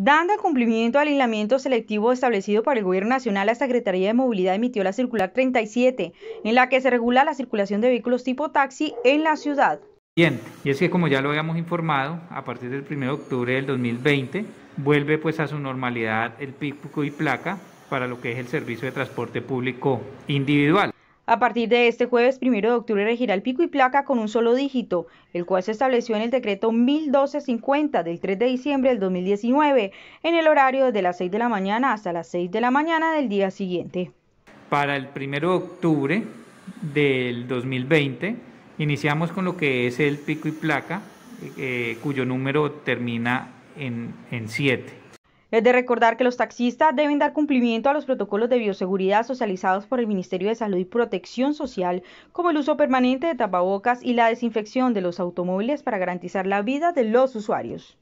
Dando cumplimiento al aislamiento selectivo establecido por el Gobierno Nacional, la Secretaría de Movilidad emitió la circular 37, en la que se regula la circulación de vehículos tipo taxi en la ciudad. Bien, y es que como ya lo habíamos informado, a partir del 1 de octubre del 2020 vuelve pues a su normalidad el pico y placa para lo que es el servicio de transporte público individual. A partir de este jueves 1 de octubre regirá el pico y placa con un solo dígito, el cual se estableció en el decreto 1250 del 3 de diciembre del 2019, en el horario desde las 6 de la mañana hasta las 6 de la mañana del día siguiente. Para el 1 de octubre del 2020 iniciamos con lo que es el pico y placa, eh, cuyo número termina en 7. Es de recordar que los taxistas deben dar cumplimiento a los protocolos de bioseguridad socializados por el Ministerio de Salud y Protección Social, como el uso permanente de tapabocas y la desinfección de los automóviles para garantizar la vida de los usuarios.